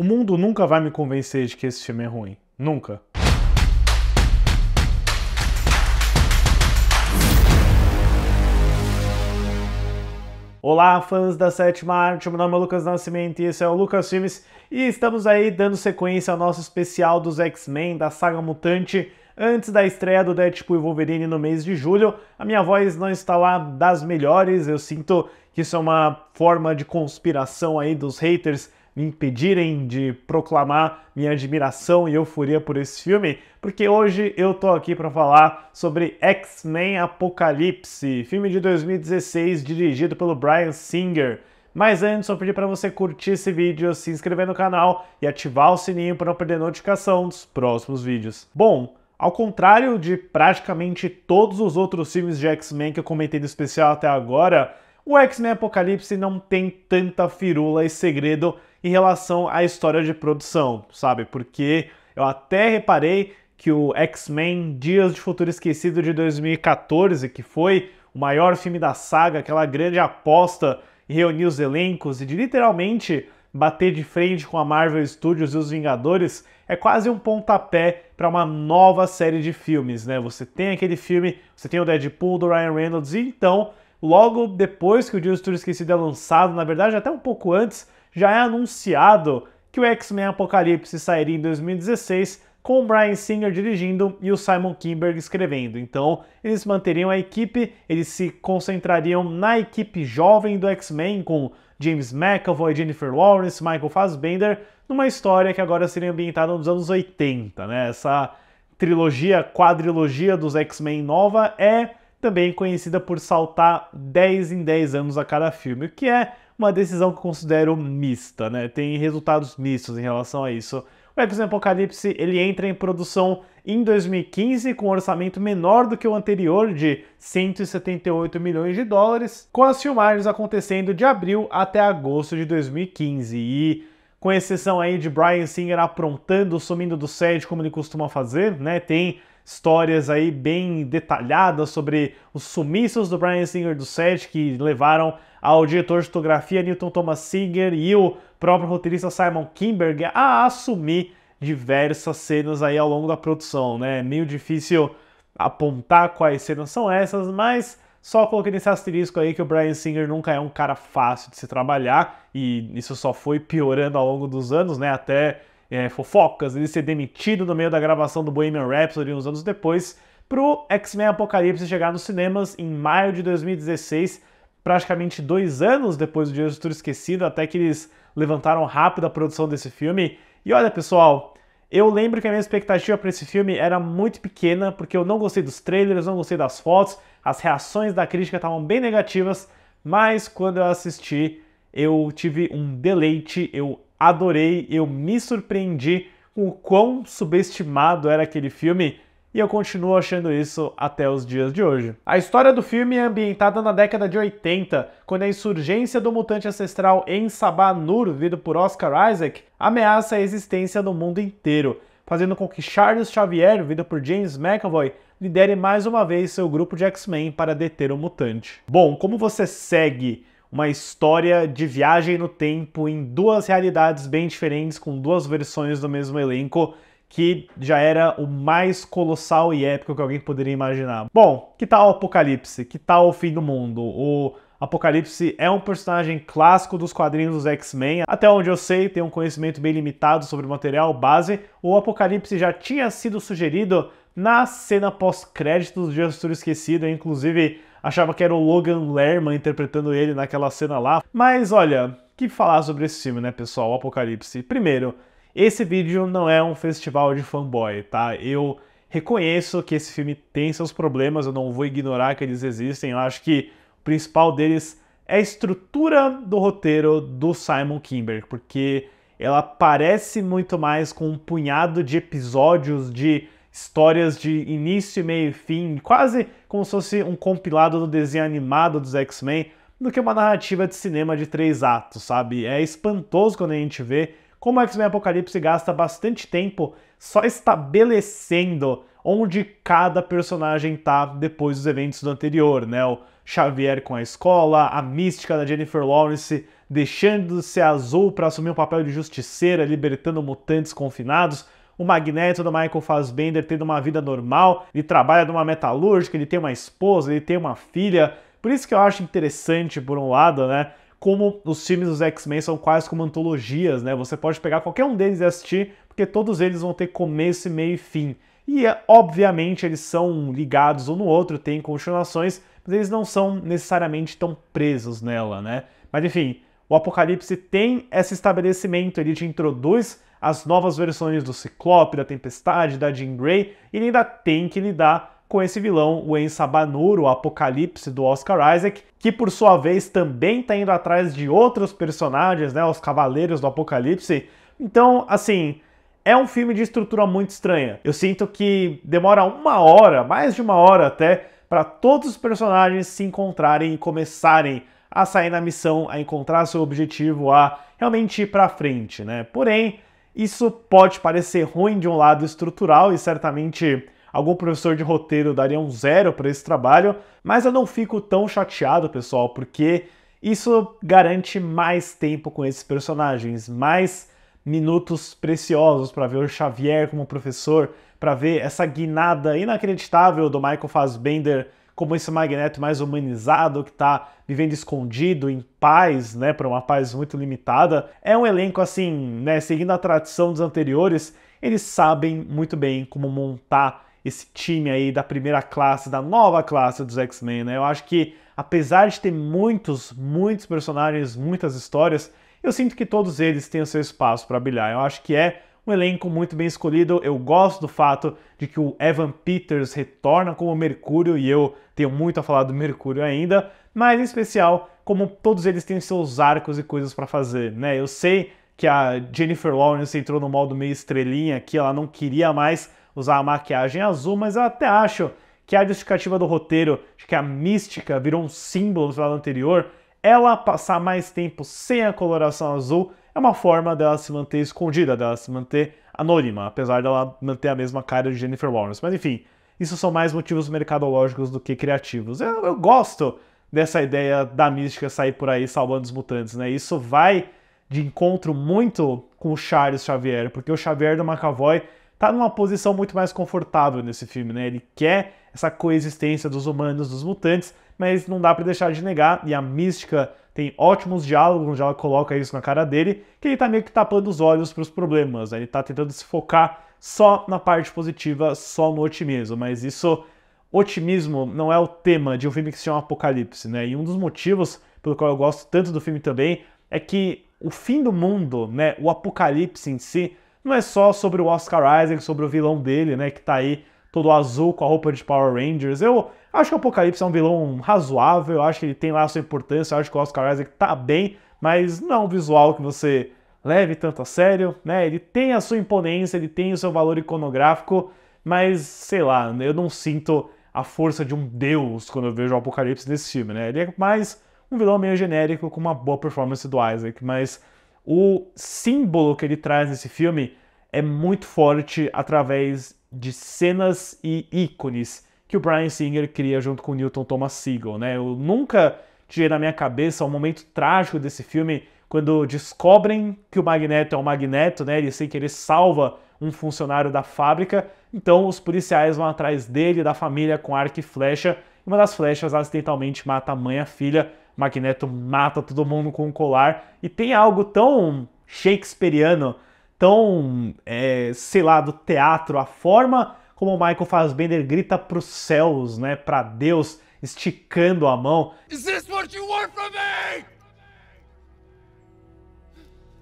O mundo nunca vai me convencer de que esse filme é ruim. Nunca. Olá, fãs da Sétima Arte, meu nome é Lucas Nascimento e esse é o Lucas Filmes e estamos aí dando sequência ao nosso especial dos X-Men, da saga mutante, antes da estreia do Deadpool e Wolverine no mês de julho. A minha voz não está lá das melhores, eu sinto que isso é uma forma de conspiração aí dos haters me impedirem de proclamar minha admiração e euforia por esse filme, porque hoje eu tô aqui para falar sobre X-Men Apocalipse, filme de 2016 dirigido pelo Brian Singer. Mas antes, só pedir para você curtir esse vídeo, se inscrever no canal e ativar o sininho para não perder notificação dos próximos vídeos. Bom, ao contrário de praticamente todos os outros filmes de X-Men que eu comentei no especial até agora, o X-Men Apocalipse não tem tanta firula e segredo em relação à história de produção, sabe? Porque eu até reparei que o X-Men Dias de Futuro Esquecido de 2014, que foi o maior filme da saga, aquela grande aposta em reunir os elencos e de literalmente bater de frente com a Marvel Studios e os Vingadores, é quase um pontapé para uma nova série de filmes, né? Você tem aquele filme, você tem o Deadpool do Ryan Reynolds, e então, logo depois que o Dias de Futuro Esquecido é lançado, na verdade até um pouco antes, já é anunciado que o X-Men Apocalipse sairia em 2016 com o Brian Singer dirigindo e o Simon Kinberg escrevendo. Então, eles manteriam a equipe, eles se concentrariam na equipe jovem do X-Men com James McAvoy, Jennifer Lawrence, Michael Fassbender, numa história que agora seria ambientada nos anos 80, né? Essa trilogia, quadrilogia dos X-Men nova é também conhecida por saltar 10 em 10 anos a cada filme, o que é uma decisão que considero mista, né? Tem resultados mistos em relação a isso. O X-Men Apocalipse ele entra em produção em 2015 com um orçamento menor do que o anterior de 178 milhões de dólares, com as filmagens acontecendo de abril até agosto de 2015 e com exceção aí de Brian Singer aprontando, sumindo do set como ele costuma fazer, né? Tem histórias aí bem detalhadas sobre os sumiços do Brian Singer do set que levaram ao diretor de fotografia Newton Thomas Singer e o próprio roteirista Simon Kimberg a assumir diversas cenas aí ao longo da produção, né? É meio difícil apontar quais cenas são essas, mas só coloquei nesse asterisco aí que o Brian Singer nunca é um cara fácil de se trabalhar e isso só foi piorando ao longo dos anos, né? Até é, fofocas, ele ser demitido no meio da gravação do Bohemian Rhapsody uns anos depois, pro X-Men Apocalipse chegar nos cinemas em maio de 2016, praticamente dois anos depois do Dia do Futuro Esquecido, até que eles levantaram rápido a produção desse filme. E olha, pessoal, eu lembro que a minha expectativa para esse filme era muito pequena, porque eu não gostei dos trailers, não gostei das fotos, as reações da crítica estavam bem negativas, mas quando eu assisti, eu tive um deleite, eu adorei, eu me surpreendi com o quão subestimado era aquele filme e eu continuo achando isso até os dias de hoje. A história do filme é ambientada na década de 80, quando a insurgência do mutante ancestral em Nur, vivido por Oscar Isaac, ameaça a existência no mundo inteiro, fazendo com que Charles Xavier, vivido por James McAvoy, lidere mais uma vez seu grupo de X-Men para deter o mutante. Bom, como você segue uma história de viagem no tempo em duas realidades bem diferentes, com duas versões do mesmo elenco, que já era o mais colossal e épico que alguém poderia imaginar. Bom, que tal o Apocalipse? Que tal o fim do mundo? O Apocalipse é um personagem clássico dos quadrinhos dos X-Men. Até onde eu sei, tem um conhecimento bem limitado sobre o material base. O Apocalipse já tinha sido sugerido na cena pós-créditos de Astúrio Esquecido, inclusive achava que era o Logan Lerman interpretando ele naquela cena lá. Mas olha, que falar sobre esse filme, né, pessoal? O Apocalipse. Primeiro, esse vídeo não é um festival de fanboy, tá? Eu reconheço que esse filme tem seus problemas, eu não vou ignorar que eles existem. Eu acho que o principal deles é a estrutura do roteiro do Simon Kimber, porque ela parece muito mais com um punhado de episódios de histórias de início, meio e fim, quase como se fosse um compilado do desenho animado dos X-Men, do que uma narrativa de cinema de três atos, sabe? É espantoso quando a gente vê como X-Men Apocalipse gasta bastante tempo só estabelecendo onde cada personagem tá depois dos eventos do anterior, né? O Xavier com a escola, a mística da Jennifer Lawrence deixando de ser azul para assumir um papel de justiceira, libertando mutantes confinados o Magneto do Michael Fassbender tendo uma vida normal, ele trabalha numa metalúrgica, ele tem uma esposa, ele tem uma filha. Por isso que eu acho interessante, por um lado, né? Como os filmes dos X-Men são quase como antologias, né? Você pode pegar qualquer um deles e assistir, porque todos eles vão ter começo, meio e fim. E, é, obviamente, eles são ligados um no outro, têm continuações, mas eles não são necessariamente tão presos nela, né? Mas, enfim, o Apocalipse tem esse estabelecimento, ele te introduz as novas versões do Ciclope, da Tempestade, da Jean Grey, e ele ainda tem que lidar com esse vilão, o Ensabanur, o Apocalipse do Oscar Isaac, que por sua vez também está indo atrás de outros personagens, né, os Cavaleiros do Apocalipse. Então, assim, é um filme de estrutura muito estranha. Eu sinto que demora uma hora, mais de uma hora até, para todos os personagens se encontrarem e começarem a sair na missão, a encontrar seu objetivo, a realmente ir para frente, né? Porém, isso pode parecer ruim de um lado estrutural e certamente algum professor de roteiro daria um zero para esse trabalho, mas eu não fico tão chateado, pessoal, porque isso garante mais tempo com esses personagens, mais minutos preciosos para ver o Xavier como professor, para ver essa guinada inacreditável do Michael Fassbender como esse Magneto mais humanizado que está vivendo escondido em paz, né, para uma paz muito limitada. É um elenco assim, né, seguindo a tradição dos anteriores, eles sabem muito bem como montar esse time aí da primeira classe, da nova classe dos X-Men, né? Eu acho que apesar de ter muitos, muitos personagens, muitas histórias, eu sinto que todos eles têm o seu espaço para brilhar. Eu acho que é um elenco muito bem escolhido. Eu gosto do fato de que o Evan Peters retorna como Mercúrio e eu tenho muito a falar do Mercúrio ainda, mas em especial como todos eles têm seus arcos e coisas para fazer, né? Eu sei que a Jennifer Lawrence entrou no modo meio estrelinha aqui, ela não queria mais usar a maquiagem azul, mas eu até acho que a justificativa do roteiro de que a mística virou um símbolo do lado anterior, ela passar mais tempo sem a coloração azul é uma forma dela se manter escondida, dela se manter anônima, apesar dela manter a mesma cara de Jennifer Lawrence. Mas enfim, isso são mais motivos mercadológicos do que criativos. Eu, eu gosto dessa ideia da mística sair por aí salvando os mutantes, né? Isso vai de encontro muito com o Charles Xavier, porque o Xavier do McAvoy tá numa posição muito mais confortável nesse filme, né? Ele quer essa coexistência dos humanos, dos mutantes, mas não dá para deixar de negar, e a mística tem ótimos diálogos onde ela coloca isso na cara dele, que ele tá meio que tapando os olhos para os problemas, né? ele tá tentando se focar só na parte positiva, só no otimismo, mas isso otimismo não é o tema de um filme que se chama Apocalipse, né? E um dos motivos pelo qual eu gosto tanto do filme também é que o fim do mundo, né, o apocalipse em si, não é só sobre o Oscar Isaac, sobre o vilão dele, né, que tá aí todo azul com a roupa de Power Rangers. Eu Acho que o Apocalipse é um vilão razoável, acho que ele tem lá a sua importância, acho que o Oscar Isaac tá bem, mas não é um visual que você leve tanto a sério, né? Ele tem a sua imponência, ele tem o seu valor iconográfico, mas sei lá, eu não sinto a força de um deus quando eu vejo o Apocalipse nesse filme, né? Ele é mais um vilão meio genérico com uma boa performance do Isaac, mas o símbolo que ele traz nesse filme é muito forte através de cenas e ícones que o Brian Singer cria junto com o Newton Thomas Siegel, né? Eu nunca tirei na minha cabeça o um momento trágico desse filme quando descobrem que o Magneto é o um Magneto, né? Ele que ele salva um funcionário da fábrica. Então os policiais vão atrás dele, da família, com arco e flecha. E uma das flechas acidentalmente mata a mãe e a filha. O Magneto mata todo mundo com um colar. E tem algo tão shakespeariano, tão, é, sei lá, do teatro, a forma como o Michael Fassbender grita para os céus, né, para Deus, esticando a mão. Is this what you want from me?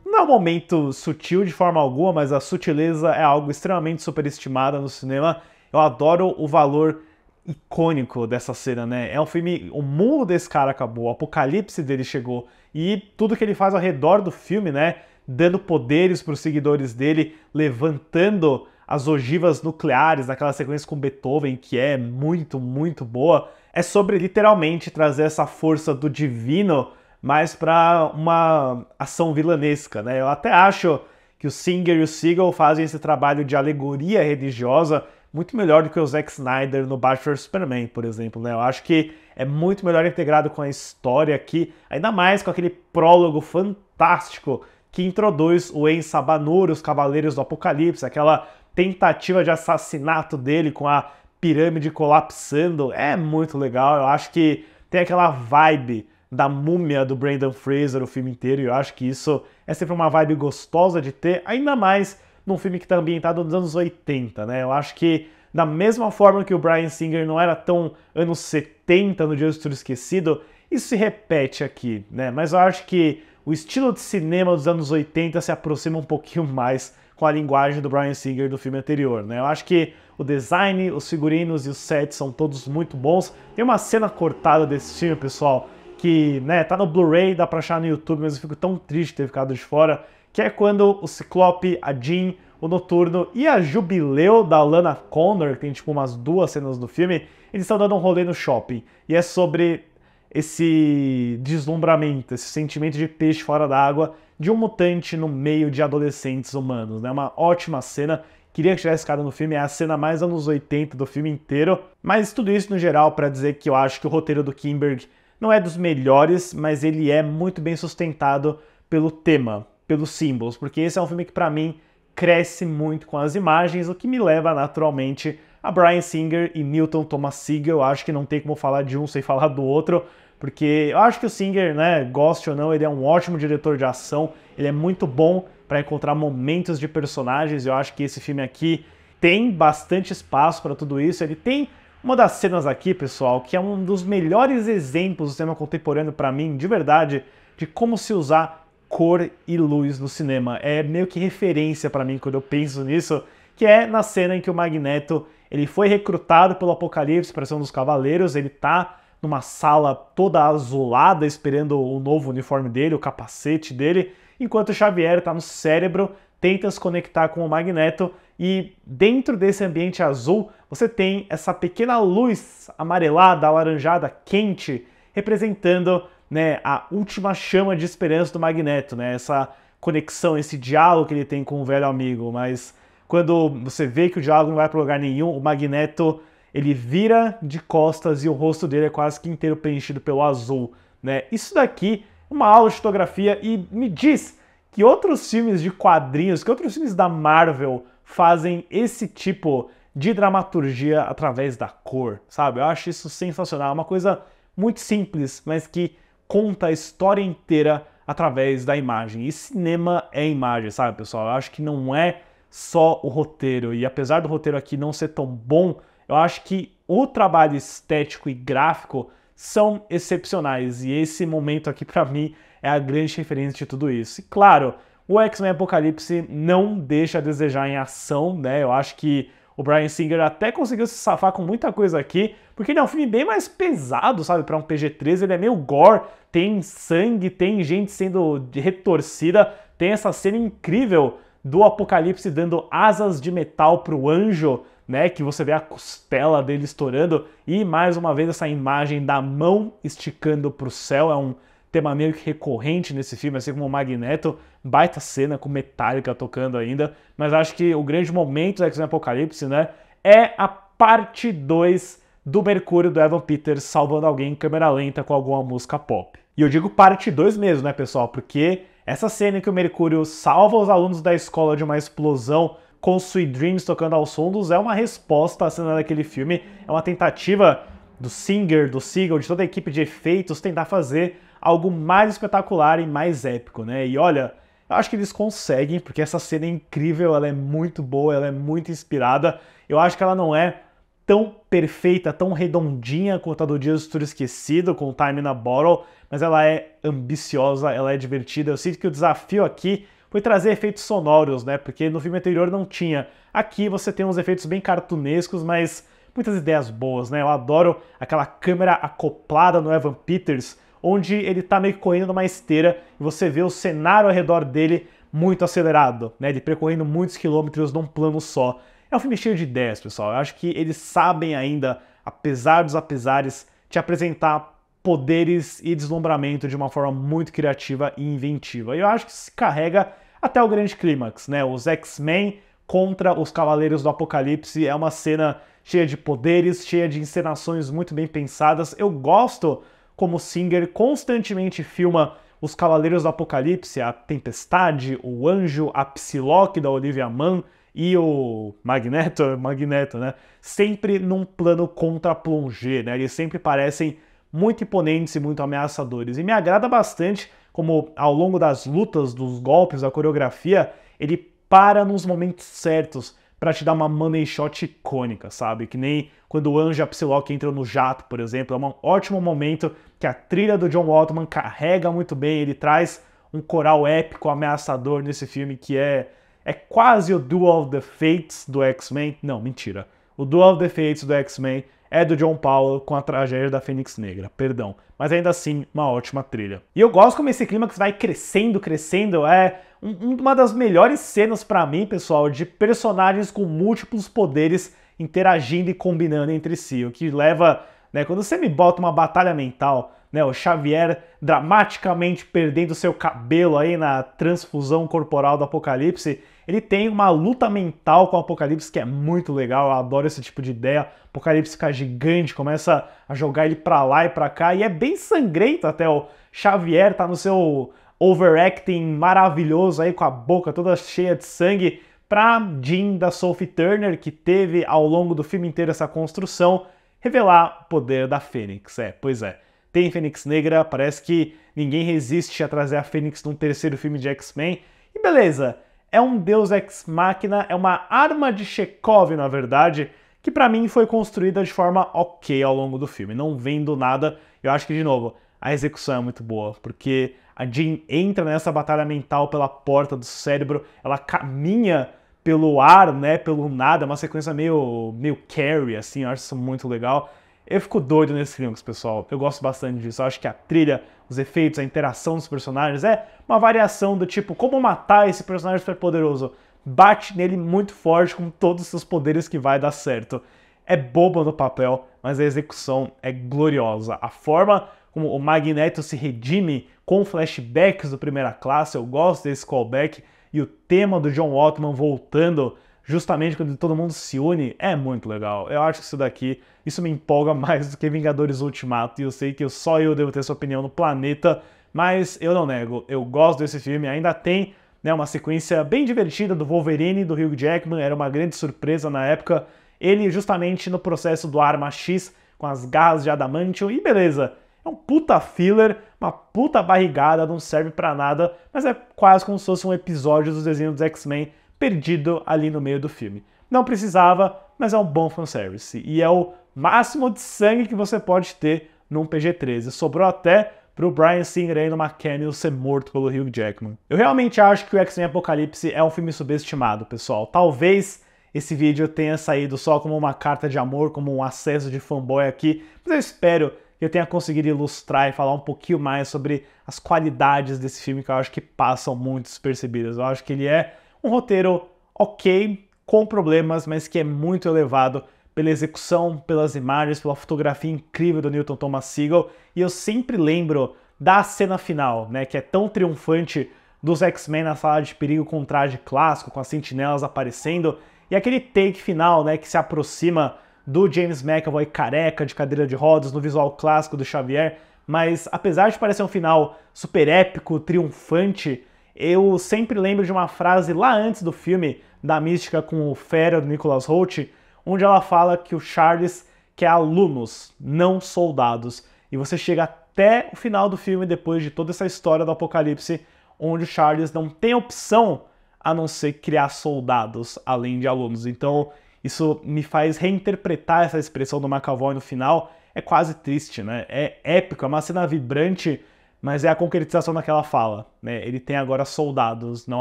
Não é um momento sutil de forma alguma, mas a sutileza é algo extremamente superestimada no cinema. Eu adoro o valor icônico dessa cena, né? É um filme. O mundo desse cara acabou, o apocalipse dele chegou. E tudo que ele faz ao redor do filme, né? Dando poderes para os seguidores dele, levantando as ogivas nucleares, naquela sequência com Beethoven, que é muito, muito boa, é sobre literalmente trazer essa força do divino mais para uma ação vilanesca, né? Eu até acho que o Singer e o Siegel fazem esse trabalho de alegoria religiosa muito melhor do que o Zack Snyder no Batman Superman, por exemplo, né? Eu acho que é muito melhor integrado com a história aqui, ainda mais com aquele prólogo fantástico que introduz o En Sabanur, os Cavaleiros do Apocalipse, aquela tentativa de assassinato dele com a pirâmide colapsando é muito legal. Eu acho que tem aquela vibe da múmia do Brandon Fraser o filme inteiro, e eu acho que isso é sempre uma vibe gostosa de ter, ainda mais num filme que está ambientado nos anos 80, né? Eu acho que da mesma forma que o Brian Singer não era tão anos 70 no Dia do Futuro Esquecido, isso se repete aqui, né? Mas eu acho que o estilo de cinema dos anos 80 se aproxima um pouquinho mais com a linguagem do Brian Singer do filme anterior, né? Eu acho que o design, os figurinos e os sets são todos muito bons. Tem uma cena cortada desse filme, pessoal, que, né, tá no Blu-ray, dá pra achar no YouTube, mas eu fico tão triste de ter ficado de fora, que é quando o Ciclope, a Jean, o Noturno e a Jubileu da Lana Connor, que tem tipo umas duas cenas do filme, eles estão dando um rolê no shopping. E é sobre esse deslumbramento, esse sentimento de peixe fora d'água de um mutante no meio de adolescentes humanos. Né? Uma ótima cena. Queria que tivesse ficado no filme, é a cena mais anos 80 do filme inteiro. Mas tudo isso no geral para dizer que eu acho que o roteiro do Kimberg não é dos melhores, mas ele é muito bem sustentado pelo tema, pelos símbolos, porque esse é um filme que para mim cresce muito com as imagens, o que me leva naturalmente a Brian Singer e Milton Thomas Siegel, acho que não tem como falar de um sem falar do outro, porque eu acho que o Singer, né, goste ou não, ele é um ótimo diretor de ação, ele é muito bom para encontrar momentos de personagens, eu acho que esse filme aqui tem bastante espaço para tudo isso, ele tem uma das cenas aqui, pessoal, que é um dos melhores exemplos do cinema contemporâneo para mim, de verdade, de como se usar cor e luz no cinema. É meio que referência para mim quando eu penso nisso, que é na cena em que o Magneto ele foi recrutado pelo Apocalipse para ser um dos cavaleiros, ele tá numa sala toda azulada esperando o novo uniforme dele, o capacete dele, enquanto Xavier está no cérebro, tenta se conectar com o Magneto e dentro desse ambiente azul você tem essa pequena luz amarelada, alaranjada, quente, representando né, a última chama de esperança do Magneto, né, essa conexão, esse diálogo que ele tem com o velho amigo, mas quando você vê que o diálogo não vai para lugar nenhum, o Magneto ele vira de costas e o rosto dele é quase que inteiro preenchido pelo azul, né? Isso daqui é uma aula de fotografia e me diz que outros filmes de quadrinhos, que outros filmes da Marvel fazem esse tipo de dramaturgia através da cor, sabe? Eu acho isso sensacional, é uma coisa muito simples, mas que conta a história inteira através da imagem. E cinema é imagem, sabe, pessoal? Eu acho que não é só o roteiro. E apesar do roteiro aqui não ser tão bom, eu acho que o trabalho estético e gráfico são excepcionais. E esse momento aqui, para mim, é a grande referência de tudo isso. E claro, o X-Men Apocalipse não deixa a desejar em ação, né? Eu acho que o Brian Singer até conseguiu se safar com muita coisa aqui, porque ele é um filme bem mais pesado, sabe? Para um PG-13, ele é meio gore, tem sangue, tem gente sendo retorcida, tem essa cena incrível do Apocalipse dando asas de metal para o anjo, né? Que você vê a costela dele estourando e mais uma vez essa imagem da mão esticando para o céu é um tema meio que recorrente nesse filme, assim como o Magneto, baita cena com Metallica tocando ainda, mas acho que o grande momento do X-Men Apocalipse, né, é a parte 2 do Mercúrio do Evan Peters salvando alguém em câmera lenta com alguma música pop. E eu digo parte 2 mesmo, né, pessoal, porque essa cena em que o Mercúrio salva os alunos da escola de uma explosão com Sweet Dreams tocando aos fundos é uma resposta à cena daquele filme, é uma tentativa do Singer, do Seagull, de toda a equipe de efeitos tentar fazer algo mais espetacular e mais épico, né? E olha, eu acho que eles conseguem, porque essa cena é incrível, ela é muito boa, ela é muito inspirada. Eu acho que ela não é tão perfeita, tão redondinha quanto a do Dia do Esquecido, com Time na Bottle, mas ela é ambiciosa, ela é divertida. Eu sinto que o desafio aqui foi trazer efeitos sonoros, né? Porque no filme anterior não tinha. Aqui você tem uns efeitos bem cartunescos, mas muitas ideias boas, né? Eu adoro aquela câmera acoplada no Evan Peters, onde ele tá meio que correndo numa esteira e você vê o cenário ao redor dele muito acelerado, né? Ele percorrendo muitos quilômetros num plano só. É um filme cheio de ideias, pessoal. Eu acho que eles sabem ainda, apesar dos apesares, te apresentar poderes e deslumbramento de uma forma muito criativa e inventiva. E eu acho que se carrega até o grande clímax, né? Os X-Men contra os Cavaleiros do Apocalipse é uma cena cheia de poderes, cheia de encenações muito bem pensadas. Eu gosto como Singer constantemente filma os Cavaleiros do Apocalipse, a Tempestade, o Anjo, a Psiloque da Olivia Mann, e o Magneto, Magneto, né? Sempre num plano contra plongé, né? Eles sempre parecem muito imponentes e muito ameaçadores. E me agrada bastante como ao longo das lutas, dos golpes, da coreografia, ele para nos momentos certos para te dar uma money shot icônica, sabe? Que nem quando o Anja Psylocke entra no jato, por exemplo, é um ótimo momento que a trilha do John Waltman carrega muito bem, ele traz um coral épico ameaçador nesse filme que é é quase o Duel of the Fates do X-Men. Não, mentira. O Duel of the Fates do X-Men é do John Powell com a tragédia da Fênix Negra, perdão. Mas ainda assim, uma ótima trilha. E eu gosto como esse clímax vai crescendo, crescendo. É um, uma das melhores cenas para mim, pessoal, de personagens com múltiplos poderes interagindo e combinando entre si. O que leva, né, quando você me bota uma batalha mental, né, o Xavier dramaticamente perdendo seu cabelo aí na transfusão corporal do Apocalipse ele tem uma luta mental com o Apocalipse que é muito legal, eu adoro esse tipo de ideia. O Apocalipse fica gigante, começa a jogar ele pra lá e pra cá, e é bem sangrento até o Xavier tá no seu overacting maravilhoso aí, com a boca toda cheia de sangue, pra Jean da Sophie Turner, que teve ao longo do filme inteiro essa construção, revelar o poder da Fênix. É, pois é tem Fênix Negra, parece que ninguém resiste a trazer a Fênix num terceiro filme de X-Men. E beleza, é um deus ex machina, é uma arma de Chekhov, na verdade, que para mim foi construída de forma ok ao longo do filme. Não vem do nada. Eu acho que, de novo, a execução é muito boa, porque a Jean entra nessa batalha mental pela porta do cérebro, ela caminha pelo ar, né, pelo nada, é uma sequência meio, meio carry, assim, eu acho isso muito legal. Eu fico doido nesse filme, pessoal. Eu gosto bastante disso. Eu acho que a trilha, os efeitos, a interação dos personagens. É uma variação do tipo, como matar esse personagem super poderoso? Bate nele muito forte com todos os seus poderes que vai dar certo. É boba no papel, mas a execução é gloriosa. A forma como o Magneto se redime com flashbacks do Primeira Classe, eu gosto desse callback, e o tema do John Ottman voltando justamente quando todo mundo se une, é muito legal. Eu acho que isso daqui, isso me empolga mais do que Vingadores Ultimato, e eu sei que só eu devo ter essa opinião no planeta, mas eu não nego, eu gosto desse filme, ainda tem né, uma sequência bem divertida do Wolverine, do Hugh Jackman, era uma grande surpresa na época, ele justamente no processo do Arma X, com as garras de adamantium, e beleza, é um puta filler, uma puta barrigada, não serve para nada, mas é quase como se fosse um episódio dos desenhos dos X-Men perdido ali no meio do filme. Não precisava, mas é um bom fanservice. E é o máximo de sangue que você pode ter num PG-13. Sobrou até pro Brian Singer aí numa cameo ser morto pelo Hugh Jackman. Eu realmente acho que o X-Men Apocalipse é um filme subestimado, pessoal. Talvez esse vídeo tenha saído só como uma carta de amor, como um acesso de fanboy aqui, mas eu espero que eu tenha conseguido ilustrar e falar um pouquinho mais sobre as qualidades desse filme que eu acho que passam muito despercebidas. Eu acho que ele é um roteiro ok, com problemas, mas que é muito elevado pela execução, pelas imagens, pela fotografia incrível do Newton Thomas Siegel. E eu sempre lembro da cena final, né, que é tão triunfante dos X-Men na sala de perigo com um traje clássico, com as sentinelas aparecendo, e aquele take final, né, que se aproxima do James McAvoy careca de cadeira de rodas no visual clássico do Xavier, mas apesar de parecer um final super épico, triunfante, eu sempre lembro de uma frase lá antes do filme da Mística com o Fera do Nicholas Holt, onde ela fala que o Charles quer alunos, não soldados. E você chega até o final do filme, depois de toda essa história do apocalipse, onde o Charles não tem opção a não ser criar soldados além de alunos. Então, isso me faz reinterpretar essa expressão do McAvoy no final. É quase triste, né? É épico, é uma cena vibrante mas é a concretização daquela fala. Né? Ele tem agora soldados, não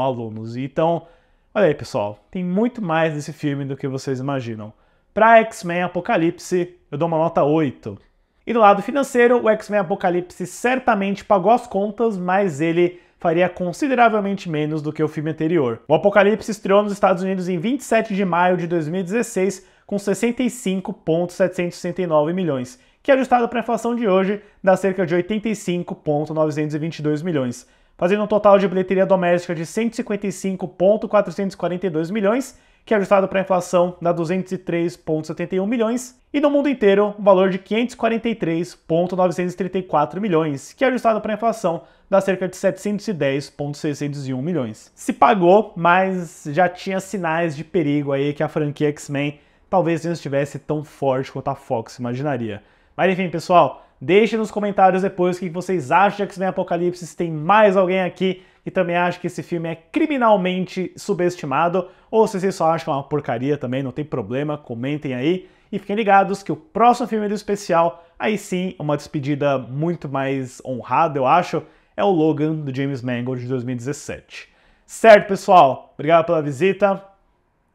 alunos. Então, olha aí, pessoal, tem muito mais nesse filme do que vocês imaginam. Para X-Men Apocalipse, eu dou uma nota 8. E do lado financeiro, o X-Men Apocalipse certamente pagou as contas, mas ele faria consideravelmente menos do que o filme anterior. O Apocalipse estreou nos Estados Unidos em 27 de maio de 2016 com 65,769 milhões que ajustado é para a inflação de hoje dá cerca de 85,922 milhões, fazendo um total de bilheteria doméstica de 155,442 milhões, que ajustado é para a inflação dá 203,71 milhões, e no mundo inteiro um valor de 543,934 milhões, que ajustado é para a inflação dá cerca de 710,601 milhões. Se pagou, mas já tinha sinais de perigo aí que a franquia X-Men talvez não estivesse tão forte quanto a Fox imaginaria. Mas enfim, pessoal, deixe nos comentários depois o que vocês acham de X-Men Apocalipse, se tem mais alguém aqui que também acha que esse filme é criminalmente subestimado, ou se vocês só acham uma porcaria também, não tem problema, comentem aí. E fiquem ligados que o próximo filme do especial, aí sim, uma despedida muito mais honrada, eu acho, é o Logan, do James Mangold, de 2017. Certo, pessoal? Obrigado pela visita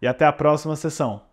e até a próxima sessão.